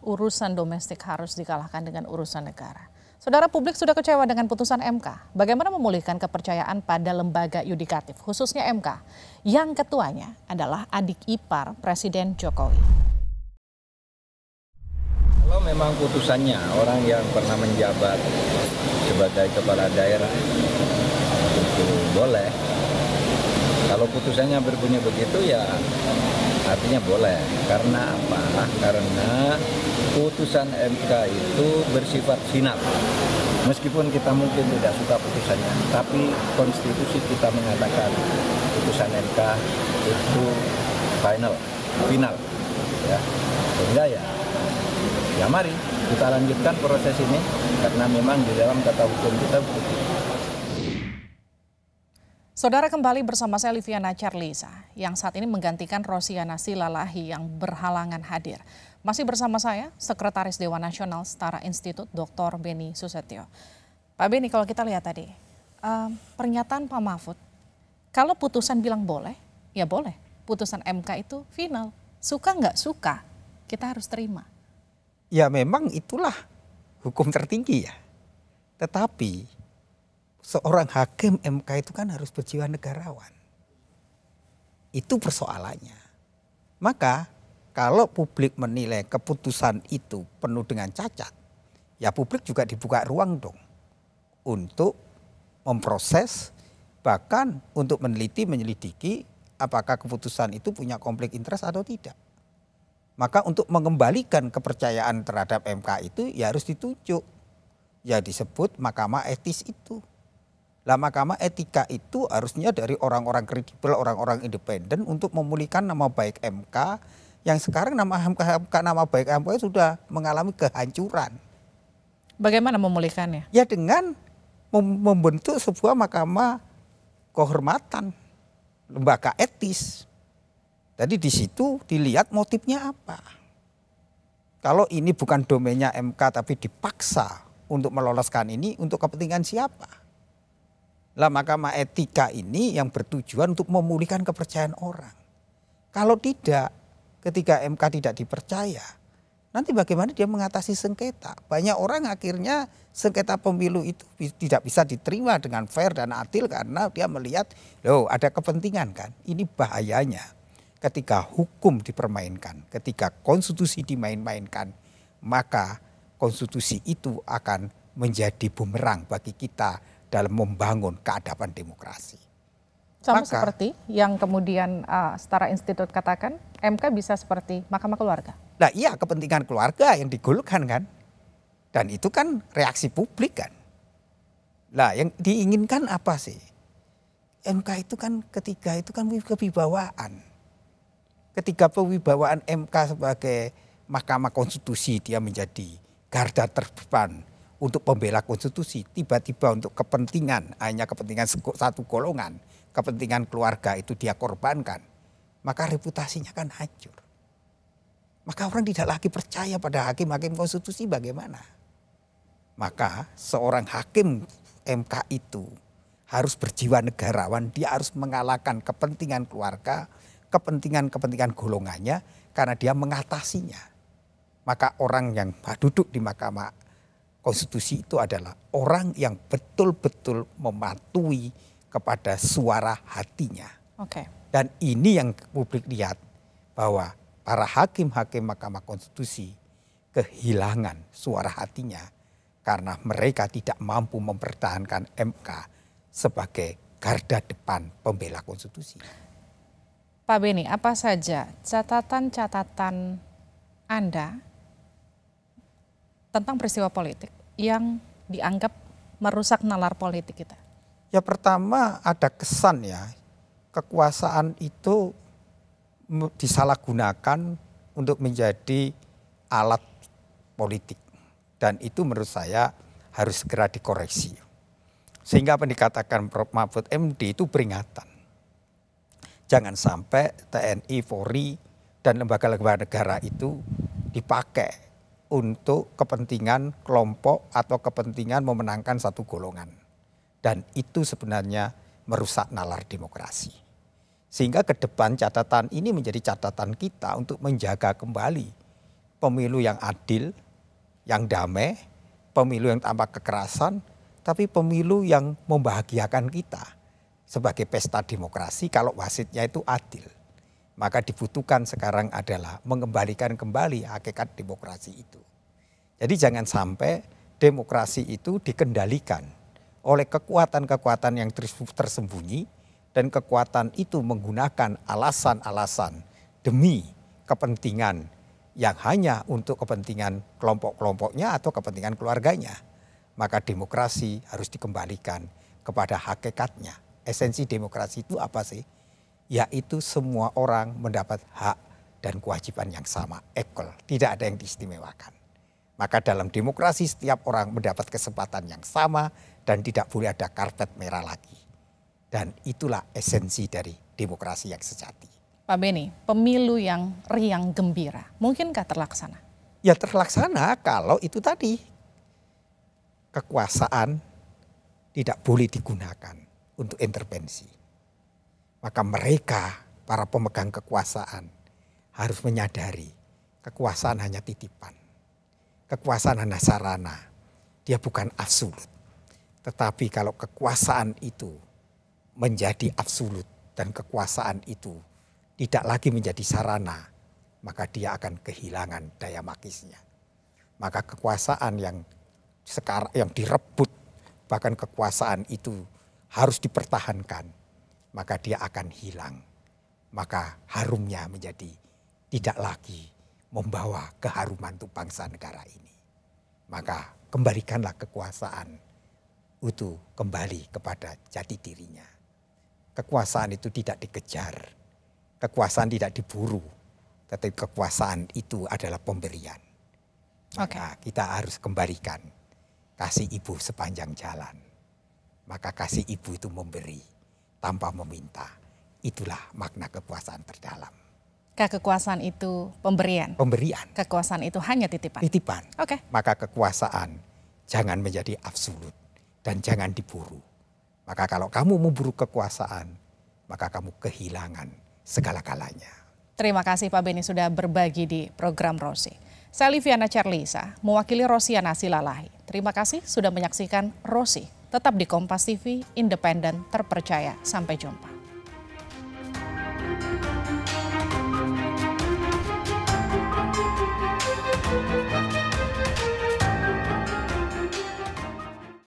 Urusan domestik harus dikalahkan dengan urusan negara. Saudara publik sudah kecewa dengan putusan MK. Bagaimana memulihkan kepercayaan pada lembaga yudikatif, khususnya MK, yang ketuanya adalah adik ipar Presiden Jokowi. Kalau memang putusannya orang yang pernah menjabat sebagai kepala daerah itu boleh kalau putusannya berbunyi begitu ya artinya boleh. Karena apa? Karena putusan MK itu bersifat final. Meskipun kita mungkin tidak suka putusannya, tapi konstitusi kita mengatakan putusan MK itu final, final. Ya. Sehingga ya, ya mari kita lanjutkan proses ini karena memang di dalam kata hukum kita Saudara kembali bersama saya Liviana Charlisa yang saat ini menggantikan Rosiana Silalahi yang berhalangan hadir. Masih bersama saya Sekretaris Dewan Nasional Setara Institut Dr. Beni Susetio. Pak Beni kalau kita lihat tadi um, pernyataan Pak Mahfud kalau putusan bilang boleh ya boleh putusan MK itu final suka nggak suka kita harus terima. Ya memang itulah hukum tertinggi ya. Tetapi seorang hakim MK itu kan harus berjiwa negarawan. Itu persoalannya. Maka kalau publik menilai keputusan itu penuh dengan cacat, ya publik juga dibuka ruang dong untuk memproses bahkan untuk meneliti menyelidiki apakah keputusan itu punya konflik interest atau tidak. Maka untuk mengembalikan kepercayaan terhadap MK itu ya harus ditunjuk. Ya disebut mahkamah etis itu. Lah Mahkamah Etika itu harusnya dari orang-orang kredibel, orang-orang independen untuk memulihkan nama baik MK yang sekarang nama MK, MK nama baik MK sudah mengalami kehancuran. Bagaimana memulihkannya? Ya dengan membentuk sebuah mahkamah kehormatan, lembaga etis. Jadi di situ dilihat motifnya apa. Kalau ini bukan domainnya MK tapi dipaksa untuk meloloskan ini untuk kepentingan siapa? Lah mahkamah etika ini yang bertujuan untuk memulihkan kepercayaan orang. Kalau tidak, ketika MK tidak dipercaya, nanti bagaimana dia mengatasi sengketa? Banyak orang akhirnya sengketa pemilu itu tidak bisa diterima dengan fair dan adil karena dia melihat, loh ada kepentingan kan? Ini bahayanya ketika hukum dipermainkan, ketika konstitusi dimain-mainkan, maka konstitusi itu akan menjadi bumerang bagi kita dalam membangun keadaban demokrasi. Sama Maka, seperti yang kemudian uh, setara institut katakan, MK bisa seperti Mahkamah Keluarga. Nah iya kepentingan keluarga yang digulukan kan. Dan itu kan reaksi publik kan. Nah yang diinginkan apa sih? MK itu kan ketiga itu kan kewibawaan. Ketiga pewibawaan MK sebagai Mahkamah Konstitusi dia menjadi garda terdepan untuk pembela konstitusi tiba-tiba untuk kepentingan hanya kepentingan satu golongan, kepentingan keluarga itu dia korbankan, maka reputasinya kan hancur. Maka orang tidak lagi percaya pada hakim-hakim konstitusi bagaimana? Maka seorang hakim MK itu harus berjiwa negarawan, dia harus mengalahkan kepentingan keluarga, kepentingan-kepentingan golongannya karena dia mengatasinya. Maka orang yang duduk di Mahkamah konstitusi itu adalah orang yang betul-betul mematuhi kepada suara hatinya. Okay. Dan ini yang publik lihat bahwa para hakim-hakim Mahkamah Konstitusi kehilangan suara hatinya karena mereka tidak mampu mempertahankan MK sebagai garda depan pembela konstitusi. Pak Beni, apa saja catatan-catatan Anda tentang peristiwa politik yang dianggap merusak nalar politik kita? Ya pertama ada kesan ya kekuasaan itu disalahgunakan untuk menjadi alat politik dan itu menurut saya harus segera dikoreksi. Sehingga apa yang dikatakan Prof. Mahfud MD itu peringatan. Jangan sampai TNI, Polri, dan lembaga-lembaga negara itu dipakai untuk kepentingan kelompok atau kepentingan memenangkan satu golongan. Dan itu sebenarnya merusak nalar demokrasi. Sehingga ke depan catatan ini menjadi catatan kita untuk menjaga kembali pemilu yang adil, yang damai, pemilu yang tanpa kekerasan, tapi pemilu yang membahagiakan kita sebagai pesta demokrasi kalau wasitnya itu adil. Maka dibutuhkan sekarang adalah mengembalikan kembali hakikat demokrasi itu. Jadi jangan sampai demokrasi itu dikendalikan oleh kekuatan-kekuatan yang tersembunyi dan kekuatan itu menggunakan alasan-alasan demi kepentingan yang hanya untuk kepentingan kelompok-kelompoknya atau kepentingan keluarganya. Maka demokrasi harus dikembalikan kepada hakikatnya. Esensi demokrasi itu apa sih? yaitu semua orang mendapat hak dan kewajiban yang sama, equal, tidak ada yang diistimewakan. Maka dalam demokrasi setiap orang mendapat kesempatan yang sama dan tidak boleh ada karpet merah lagi. Dan itulah esensi dari demokrasi yang sejati. Pak Beni, pemilu yang riang gembira, mungkinkah terlaksana? Ya terlaksana kalau itu tadi kekuasaan tidak boleh digunakan untuk intervensi maka mereka para pemegang kekuasaan harus menyadari kekuasaan hanya titipan. Kekuasaan hanya sarana. Dia bukan absolut. Tetapi kalau kekuasaan itu menjadi absolut dan kekuasaan itu tidak lagi menjadi sarana, maka dia akan kehilangan daya makisnya. Maka kekuasaan yang sekarang yang direbut bahkan kekuasaan itu harus dipertahankan maka dia akan hilang. Maka harumnya menjadi tidak lagi membawa keharuman untuk bangsa negara ini. Maka kembalikanlah kekuasaan itu kembali kepada jati dirinya. Kekuasaan itu tidak dikejar, kekuasaan tidak diburu, tetapi kekuasaan itu adalah pemberian. Maka okay. kita harus kembalikan kasih ibu sepanjang jalan. Maka kasih ibu itu memberi tanpa meminta. Itulah makna kekuasaan terdalam. Kekuasaan itu pemberian. Pemberian. Kekuasaan itu hanya titipan. Titipan. Oke. Okay. Maka kekuasaan jangan menjadi absolut dan jangan diburu. Maka kalau kamu memburu kekuasaan, maka kamu kehilangan segala kalanya. Terima kasih Pak Beni sudah berbagi di program Rosi. Saya Liviana Charlisa, mewakili Rosiana Silalahi. Terima kasih sudah menyaksikan Rosi. Tetap di Kompas TV, independen, terpercaya. Sampai jumpa.